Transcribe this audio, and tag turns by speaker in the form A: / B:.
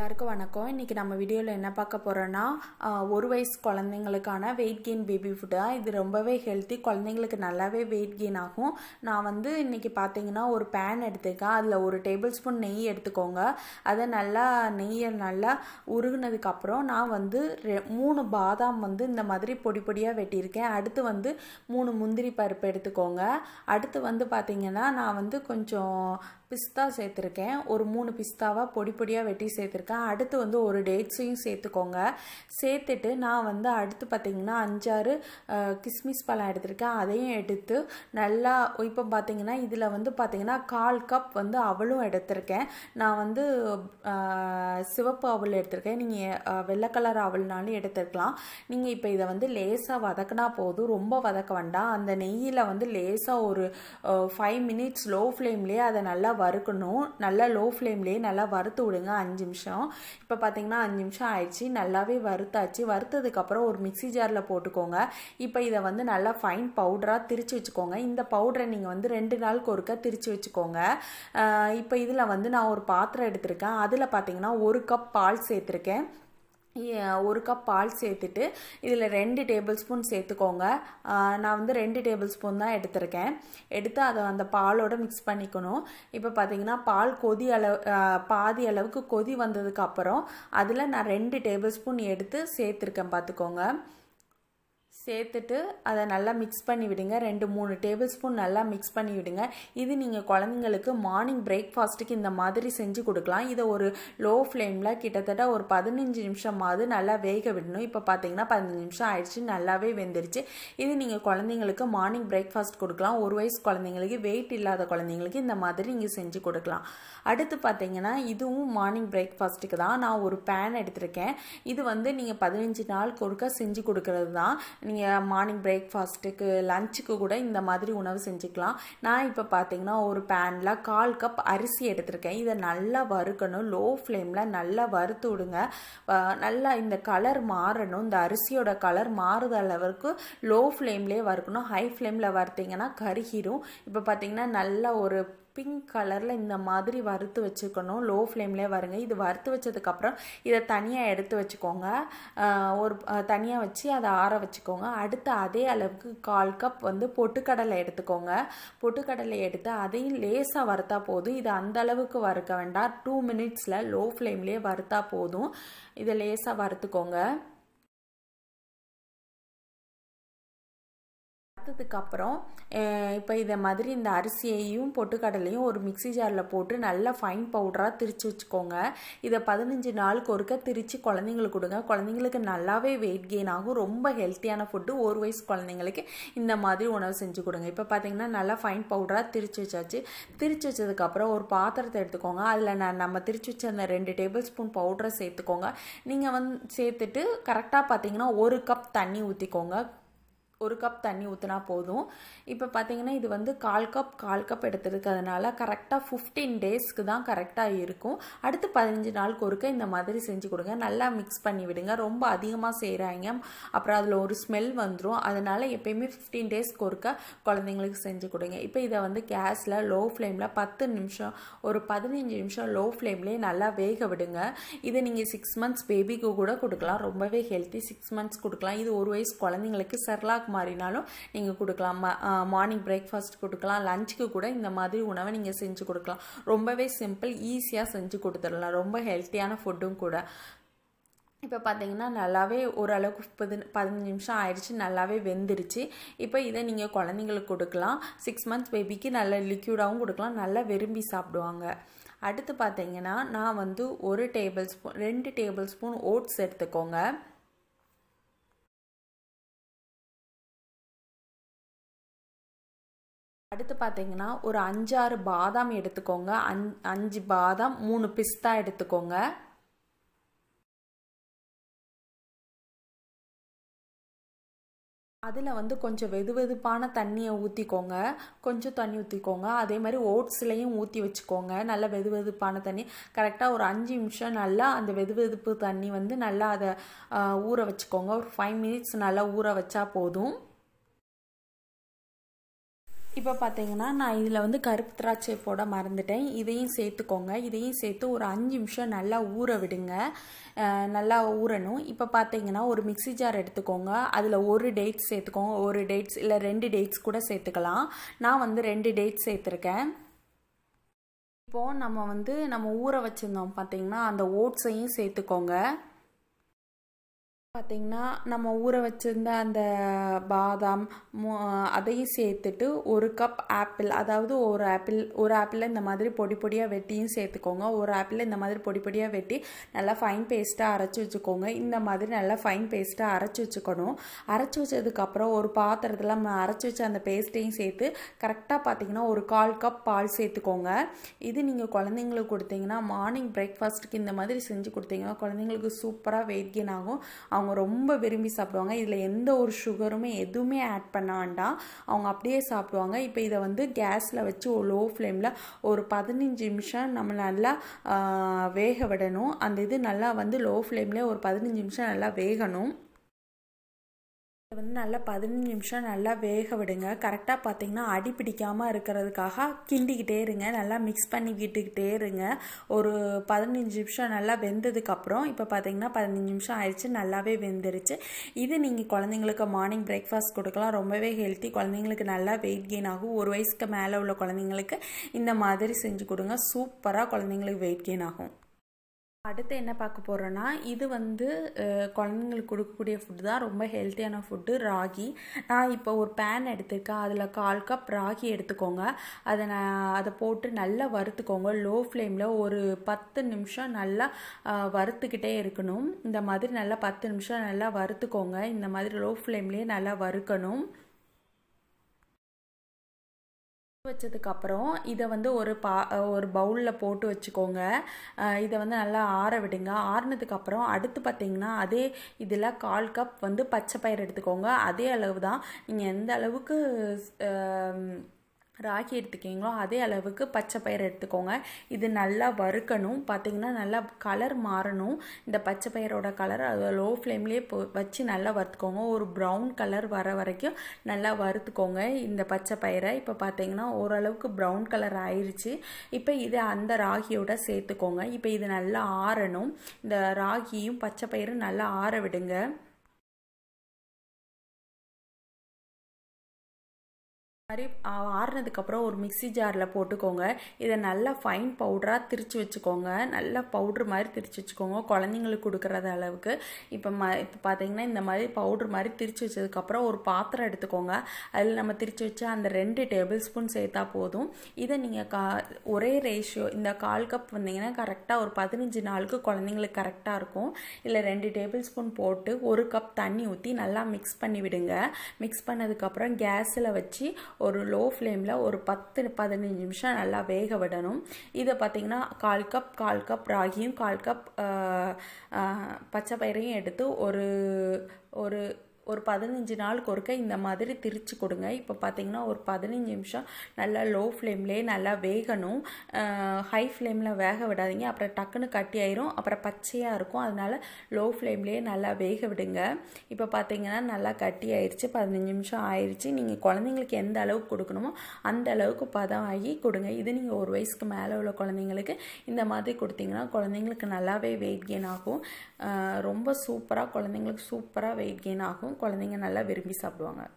A: எல்லாருக்கும் வணக்கம் இன்றைக்கி நம்ம வீடியோவில் என்ன பார்க்க போகிறோன்னா ஒரு வயசு குழந்தைங்களுக்கான வெயிட் கெயின் பேபி ஃபுட்டு தான் இது ரொம்பவே ஹெல்த்தி குழந்தைங்களுக்கு நல்லாவே வெயிட் கெயின் ஆகும் நான் வந்து இன்றைக்கி பார்த்தீங்கன்னா ஒரு பேன் எடுத்துக்கேன் அதில் ஒரு டேபிள் ஸ்பூன் நெய் எடுத்துக்கோங்க அதை நல்லா நெய்யை நல்லா உருகுனதுக்கப்புறம் நான் வந்து ரெ மூணு பாதாம் வந்து இந்த மாதிரி பொடி பொடியாக வெட்டியிருக்கேன் அடுத்து வந்து மூணு முந்திரி பருப்பு எடுத்துக்கோங்க அடுத்து வந்து பார்த்திங்கன்னா நான் வந்து கொஞ்சம் பிஸ்தா சேர்த்துருக்கேன் ஒரு மூணு பிஸ்தாவாக பொடி பொடியாக வெட்டி சேர்த்துருக்கேன் சேர்த்துருக்கேன் அடுத்து வந்து ஒரு டேட்ஸையும் சேர்த்துக்கோங்க சேர்த்துட்டு நான் வந்து அடுத்து பார்த்திங்கன்னா அஞ்சாறு கிஸ்மிஸ் பழம் எடுத்திருக்கேன் அதையும் எடுத்து நல்லா இப்போ பார்த்தீங்கன்னா இதில் வந்து பார்த்திங்கன்னா கால் கப் வந்து அவளும் எடுத்திருக்கேன் நான் வந்து சிவப்பு அவள் எடுத்திருக்கேன் நீங்கள் வெள்ளை கலர் அவள்னாலும் எடுத்துருக்கலாம் நீங்கள் இப்போ இதை வந்து லேசாக வதக்கினா போதும் ரொம்ப வதக்க வேண்டாம் அந்த நெய்யில் வந்து லேசாக ஒரு ஃபைவ் மினிட்ஸ் லோ ஃப்ளேம்லேயே அதை நல்லா வறுக்கணும் நல்லா லோ ஃப்ளேம்லேயே நல்லா வறுத்து விடுங்க அஞ்சு நிமிஷம் நிமிஷம் இப்போ பார்த்தீங்கன்னா அஞ்சு நிமிஷம் ஆயிடுச்சு நல்லாவே வறுத்தாச்சு வறுத்ததுக்கப்புறம் ஒரு மிக்சி ஜாரில் போட்டுக்கோங்க இப்போ இதை வந்து நல்லா ஃபைன் பவுடராக திரிச்சு வச்சுக்கோங்க இந்த பவுடரை நீங்கள் வந்து ரெண்டு நாளுக்கு ஒருக்க திரிச்சு வச்சுக்கோங்க இப்போ இதில் வந்து நான் ஒரு பாத்திரம் எடுத்திருக்கேன் அதில் பார்த்தீங்கன்னா ஒரு கப் பால் சேர்த்துருக்கேன் ஒரு கப் பால் சேர்த்துட்டு இதில் ரெண்டு டேபிள் ஸ்பூன் சேர்த்துக்கோங்க நான் வந்து ரெண்டு டேபிள் ஸ்பூன் தான் எடுத்திருக்கேன் எடுத்து அதை அந்த பாலோடு மிக்ஸ் பண்ணிக்கணும் இப்போ பார்த்தீங்கன்னா பால் கொதி அளவு பாதி அளவுக்கு கொதி வந்ததுக்கப்புறம் அதில் நான் ரெண்டு டேபிள் ஸ்பூன் எடுத்து சேர்த்துருக்கேன் பார்த்துக்கோங்க சேர்த்துட்டு அதை நல்லா மிக்ஸ் பண்ணி விடுங்க ரெண்டு மூணு டேபிள் ஸ்பூன் நல்லா மிக்ஸ் பண்ணி விடுங்க இது நீங்கள் குழந்தைங்களுக்கு மார்னிங் பிரேக்ஃபாஸ்ட்டுக்கு இந்த மாதிரி செஞ்சு கொடுக்கலாம் இதை ஒரு லோ ஃப்ளேமில் கிட்டத்தட்ட ஒரு பதினஞ்சு நிமிஷமாவது நல்லா வேக விடணும் இப்போ பார்த்தீங்கன்னா பதினஞ்சு நிமிஷம் ஆயிடுச்சு நல்லாவே வெந்துருச்சு இது நீங்கள் குழந்தைங்களுக்கு மார்னிங் பிரேக்ஃபாஸ்ட் கொடுக்கலாம் ஒரு வயசு குழந்தைங்களுக்கு வெயிட் இல்லாத குழந்தைங்களுக்கு இந்த மாதிரி நீங்கள் செஞ்சு கொடுக்கலாம் அடுத்து பார்த்தீங்கன்னா இதுவும் மார்னிங் பிரேக்ஃபாஸ்ட்டுக்கு தான் நான் ஒரு பேன் எடுத்திருக்கேன் இது வந்து நீங்கள் பதினஞ்சு நாள் கொடுக்க செஞ்சு கொடுக்கறது தான் நீங்கள் நீங்கள் மார்னிங் பிரேக்ஃபாஸ்ட்டுக்கு லஞ்சுக்கு கூட இந்த மாதிரி உணவு செஞ்சுக்கலாம் நான் இப்போ பார்த்தீங்கன்னா ஒரு பேனில் கால் கப் அரிசி எடுத்திருக்கேன் இதை நல்லா வறுக்கணும் லோ ஃப்ளேமில் நல்லா வறுத்து விடுங்க நல்லா இந்த கலர் மாறணும் இந்த அரிசியோட கலர் மாறுத அளவுக்கு லோ ஃப்ளேம்லேயே வறுக்கணும் ஹை ஃப்ளேமில் வறுத்தீங்கன்னா கருகிரும் இப்போ பார்த்தீங்கன்னா நல்லா ஒரு பிங்க் கலரில் இந்த மாதிரி வறுத்து வச்சுக்கணும் லோ ஃப்ளேம்லே வருங்க இது வறுத்து வச்சதுக்கப்புறம் இதை தனியாக எடுத்து வச்சுக்கோங்க ஒரு தனியாக வச்சு அதை ஆற வச்சுக்கோங்க அடுத்து அதே அளவுக்கு கால் கப் வந்து பொட்டுக்கடலை எடுத்துக்கோங்க பொட்டுக்கடலை எடுத்து அதையும் லேசாக வறுத்தா போதும் இது அந்த அளவுக்கு வறுக்க வேண்டாம் டூ மினிட்ஸில் லோ ஃப்ளேம்லேயே வறுத்தா போதும் இதை லேசாக வறுத்துக்கோங்க அப்புறம் இப்போ இதை மாதிரி இந்த அரிசியையும் பொட்டுக்கடலையும் ஒரு மிக்சி ஜாரில் போட்டு நல்லா ஃபைன் பவுடராக திரிச்சு வச்சுக்கோங்க இதை பதினஞ்சு நாளுக்கு ஒருக்க திரித்து குழந்தைங்களுக்கு கொடுங்க குழந்தைங்களுக்கு நல்லாவே வெயிட் கெயின் ஆகும் ரொம்ப ஹெல்த்தியான ஃபுட்டு ஒரு வயசு குழந்தைங்களுக்கு இந்த மாதிரி உணவு செஞ்சு கொடுங்க இப்போ பார்த்தீங்கன்னா நல்லா ஃபைன் பவுடராக திரிச்சு வச்சாச்சு திரிச்சு வச்சதுக்கப்புறம் ஒரு பாத்திரத்தை எடுத்துக்கோங்க அதில் நான் நம்ம திரிச்சு வச்ச அந்த ரெண்டு டேபிள் ஸ்பூன் பவுடரை சேர்த்துக்கோங்க நீங்கள் வந்து சேர்த்துட்டு கரெக்டாக பார்த்தீங்கன்னா ஒரு கப் தண்ணி ஊற்றிக்கோங்க ஒரு கப் தண்ணி ஊற்றினா போதும் இப்போ பார்த்தீங்கன்னா இது வந்து கால் கப் கால் கப் எடுத்துருக்கிறதுனால கரெக்டாக ஃபிஃப்டீன் டேஸ்க்கு தான் கரெக்டாக இருக்கும் அடுத்து பதினஞ்சு நாளுக்கு ஒருக்க இந்த மாதிரி செஞ்சு கொடுங்க நல்லா மிக்ஸ் பண்ணி விடுங்க ரொம்ப அதிகமாக செய்கிறாங்க அப்புறம் அதில் ஒரு ஸ்மெல் வந்துடும் அதனால் எப்பயுமே ஃபிஃப்டீன் டேஸ்க்கு ஒருக்க குழந்தைங்களுக்கு செஞ்சு கொடுங்க இப்போ இதை வந்து கேஸில் லோ ஃப்ளேமில் பத்து நிமிஷம் ஒரு பதினஞ்சு நிமிஷம் லோ ஃப்ளேம்லேயே நல்லா வேக விடுங்க இதை நீங்கள் சிக்ஸ் மந்த்ஸ் பேபிக்கு கூட கொடுக்கலாம் ரொம்பவே ஹெல்த்தி சிக்ஸ் மந்த்ஸ் கொடுக்கலாம் இது ஒரு வயசு குழந்தைங்களுக்கு செர்லாக் மாதிரினாலும் மாறினாலும் நீங்கள் கொடுக்கலாம் மார்னிங் பிரேக்ஃபாஸ்ட் கொடுக்கலாம் லஞ்சுக்கு கூட இந்த மாதிரி உணவை நீங்கள் செஞ்சு கொடுக்கலாம் ரொம்பவே சிம்பிள் ஈஸியாக செஞ்சு கொடுத்துடலாம் ரொம்ப ஹெல்த்தியான ஃபுட்டும் கூட இப்போ பார்த்தீங்கன்னா நல்லாவே ஓரளவுக்கு பதி பதினஞ்சு நிமிஷம் ஆயிடுச்சு நல்லாவே வெந்துருச்சு இப்போ இதை நீங்கள் குழந்தைங்களுக்கு கொடுக்கலாம் சிக்ஸ் மந்த்ஸ் பேபிக்கு நல்ல லிக்யூடாகவும் கொடுக்கலாம் நல்லா விரும்பி சாப்பிடுவாங்க அடுத்து பார்த்தீங்கன்னா நான் வந்து ஒரு டேபிள் ஸ்பூன் ரெண்டு டேபிள் ஸ்பூன் ஓட்ஸ் எடுத்துக்கோங்க அடுத்து பார்த்தீங்கன்னா ஒரு அஞ்சாறு பாதாம் எடுத்துக்கோங்க அஞ் அஞ்சு பாதாம் மூணு பிஸ்தா எடுத்துக்கோங்க அதில் வந்து கொஞ்சம் வெது வெதுப்பான தண்ணியை ஊற்றிக்கோங்க கொஞ்சம் தண்ணி ஊற்றிக்கோங்க அதே மாதிரி ஓட்ஸ்லேயும் ஊற்றி வச்சுக்கோங்க நல்ல வெது வெதுப்பான தண்ணி கரெக்டாக ஒரு அஞ்சு நிமிஷம் நல்லா அந்த வெது வெதுப்பு தண்ணி வந்து நல்லா அதை ஊற வச்சுக்கோங்க ஒரு ஃபைவ் மினிட்ஸ் நல்லா ஊற வச்சா போதும் இப்போ பார்த்தீங்கன்னா நான் இதில் வந்து கருப்பு திராட்சை போட மறந்துட்டேன் இதையும் சேர்த்துக்கோங்க இதையும் சேர்த்து ஒரு அஞ்சு நிமிஷம் நல்லா ஊற விடுங்க நல்லா ஊறணும் இப்போ பார்த்தீங்கன்னா ஒரு மிக்சி ஜார் எடுத்துக்கோங்க அதில் ஒரு டேட்ஸ் சேர்த்துக்கோங்க ஒரு டேட்ஸ் இல்லை ரெண்டு டேட்ஸ் கூட சேர்த்துக்கலாம் நான் வந்து ரெண்டு டேட்ஸ் சேர்த்துருக்கேன் இப்போது நம்ம வந்து நம்ம ஊற வச்சுருந்தோம் பார்த்தீங்கன்னா அந்த ஓட்ஸையும் சேர்த்துக்கோங்க பார்த்தீங்கன்னா நம்ம ஊற வச்சுருந்த அந்த பாதாம் அதையும் சேர்த்துட்டு ஒரு கப் ஆப்பிள் அதாவது ஒரு ஆப்பிள் ஒரு ஆப்பிளில் இந்த மாதிரி பொடி பொடியாக வெட்டியும் சேர்த்துக்கோங்க ஒரு ஆப்பிளில் இந்த மாதிரி பொடி பொடியாக வெட்டி நல்லா ஃபைன் பேஸ்ட்டாக அரைச்சி வச்சுக்கோங்க இந்த மாதிரி நல்லா ஃபைன் பேஸ்ட்டாக அரைச்சி வச்சுக்கணும் அரைச்சி வச்சதுக்கப்புறம் ஒரு பாத்திரத்தில் நம்ம அரைச்சி வச்ச அந்த பேஸ்ட்டையும் சேர்த்து கரெக்டாக பார்த்திங்கன்னா ஒரு கால் கப் பால் சேர்த்துக்கோங்க இது நீங்கள் குழந்தைங்களுக்கு கொடுத்தீங்கன்னா மார்னிங் பிரேக்ஃபாஸ்ட்டுக்கு இந்த மாதிரி செஞ்சு கொடுத்தீங்கன்னா குழந்தைங்களுக்கு சூப்பராக வெயிட் கெயின் ஆகும் அவங்க ரொம்ப விரும்பி சாப்பிடுவாங்க இதில் எந்த ஒரு சுகருமே எதுவுமே ஆட் பண்ண வேண்டாம் அவங்க அப்படியே சாப்பிடுவாங்க இப்போ இதை வந்து கேஸில் வச்சு ஒரு லோ ஃப்ளேமில் ஒரு பதினஞ்சு நிமிஷம் நம்ம நல்லா வேக விடணும் அந்த இது நல்லா வந்து லோ ஃப்ளேம்லேயே ஒரு பதினஞ்சு நிமிஷம் நல்லா வேகணும் வந்து நல்லா பதினஞ்சு நிமிஷம் நல்லா வேக விடுங்க கரெக்டாக பார்த்தீங்கன்னா அடி பிடிக்காமல் இருக்கிறதுக்காக கிண்டிக்கிட்டே இருங்க நல்லா மிக்ஸ் பண்ணி விட்டுக்கிட்டே இருங்க ஒரு பதினஞ்சு நிமிஷம் நல்லா வெந்ததுக்கப்புறம் இப்போ பார்த்தீங்கன்னா பதினஞ்சு நிமிஷம் ஆயிடுச்சு நல்லாவே வெந்துருச்சு இது நீங்கள் குழந்தைங்களுக்கு மார்னிங் பிரேக்ஃபாஸ்ட் கொடுக்கலாம் ரொம்பவே ஹெல்த்தி குழந்தைங்களுக்கு நல்லா வெயிட் கெயின் ஆகும் ஒரு வயசுக்கு மேலே உள்ள குழந்தைங்களுக்கு இந்த மாதிரி செஞ்சு கொடுங்க சூப்பராக குழந்தைங்களுக்கு வெயிட் கெயின் ஆகும் அடுத்து என்ன பார்க்க போகிறோன்னா இது வந்து குழந்தைங்களுக்கு கொடுக்கக்கூடிய ஃபுட்டு தான் ரொம்ப ஹெல்த்தியான ஃபுட்டு ராகி நான் இப்போ ஒரு பேன் எடுத்துருக்கேன் அதில் கால் கப் ராகி எடுத்துக்கோங்க அதை நான் அதை போட்டு நல்லா வறுத்துக்கோங்க லோ ஃப்ளேமில் ஒரு பத்து நிமிஷம் நல்லா வறுத்துக்கிட்டே இருக்கணும் இந்த மாதிரி நல்லா பத்து நிமிஷம் நல்லா வறுத்துக்கோங்க இந்த மாதிரி லோ ஃப்ளேம்லேயே நல்லா வறுக்கணும் வச்சதுக்கப்புறம் இதை வந்து ஒரு பா ஒரு பவுலில் போட்டு வச்சுக்கோங்க இதை வந்து நல்லா ஆற விடுங்க ஆறினதுக்கப்புறம் அடுத்து பார்த்திங்கன்னா அதே இதில் கால் கப் வந்து பச்சை பயிர் எடுத்துக்கோங்க அதே அளவு தான் நீங்கள் எந்த அளவுக்கு ராகி எடுத்துக்கிங்களோ அதே அளவுக்கு பச்சை பயிர் எடுத்துக்கோங்க இது நல்லா வறுக்கணும் பார்த்திங்கன்னா நல்லா கலர் மாறணும் இந்த பச்சை பயிரோட கலர் அது லோ ஃப்ளேம்லேயே வச்சு நல்லா வறுத்துக்கோங்க ஒரு ப்ரௌன் கலர் வர வரைக்கும் நல்லா வறுத்துக்கோங்க இந்த பச்சை பயிரை இப்போ பார்த்தீங்கன்னா ஓரளவுக்கு ப்ரௌன் கலர் ஆயிடுச்சு இப்போ இதை அந்த ராகியோட சேர்த்துக்கோங்க இப்போ இது நல்லா ஆறணும் இந்த ராகியும் பச்சை பயிரும் நல்லா ஆற விடுங்க மாதிரி ஆறுனதுக்கப்புறம் ஒரு மிக்சி ஜாரில் போட்டுக்கோங்க இதை நல்லா ஃபைன் பவுடராக திரிச்சு வச்சுக்கோங்க நல்லா பவுட்ரு மாதிரி திரிச்சு வச்சுக்கோங்க குழந்தைங்களுக்கு கொடுக்குறது அளவுக்கு இப்போ ம இப்போ பார்த்தீங்கன்னா இந்த மாதிரி பவுட்ரு மாதிரி திரிச்சு வச்சதுக்கப்புறம் ஒரு பாத்திரம் எடுத்துக்கோங்க அதில் நம்ம திரிச்சு வச்சு அந்த ரெண்டு டேபிள் ஸ்பூன் சேர்த்தா போதும் இதை நீங்கள் கா ஒரே ரேஷியோ இந்த கால் கப் வந்தீங்கன்னா கரெக்டாக ஒரு பதினஞ்சு நாளுக்கு குழந்தைங்களுக்கு கரெக்டாக இருக்கும் இல்லை ரெண்டு டேபிள் ஸ்பூன் போட்டு ஒரு கப் தண்ணி ஊற்றி நல்லா மிக்ஸ் பண்ணி விடுங்க மிக்ஸ் பண்ணதுக்கப்புறம் கேஸில் வச்சு ஒரு லோ ஃப்ளேமில் ஒரு பத்து பதினஞ்சு நிமிஷம் நல்லா வேக விடணும் இதை பார்த்திங்கன்னா கால் கப் கால் கப் ராகியும் கால் கப் பச்சை பயிரையும் எடுத்து ஒரு ஒரு ஒரு பதினஞ்சு நாளுக்கு ஒருக்க இந்த மாதிரி திரிச்சு கொடுங்க இப்போ பார்த்தீங்கன்னா ஒரு பதினஞ்சு நிமிஷம் நல்லா லோ ஃப்ளேம்லேயே நல்லா வேகணும் ஹை ஃப்ளேமில் வேக விடாதீங்க அப்புறம் டக்குன்னு கட்டி ஆயிரும் அப்புறம் பச்சையாக இருக்கும் அதனால லோ ஃப்ளேம்லேயே நல்லா வேக விடுங்க இப்போ பார்த்தீங்கன்னா நல்லா கட்டி ஆயிடுச்சு பதினஞ்சு நிமிஷம் ஆயிடுச்சு நீங்கள் குழந்தைங்களுக்கு எந்த அளவுக்கு கொடுக்கணுமோ அந்த அளவுக்கு பதம் ஆகி கொடுங்க இது நீங்கள் ஒரு வயசுக்கு மேலே உள்ள குழந்தைங்களுக்கு இந்த மாதிரி கொடுத்தீங்கன்னா குழந்தைங்களுக்கு நல்லாவே வெயிட் கெயின் ஆகும் ரொம்ப சூப்பராக குழந்தைங்களுக்கு சூப்பராக வெயிட் கெயின் ஆகும் குழந்தைங்க நல்லா விரும்பி சாப்பிடுவாங்க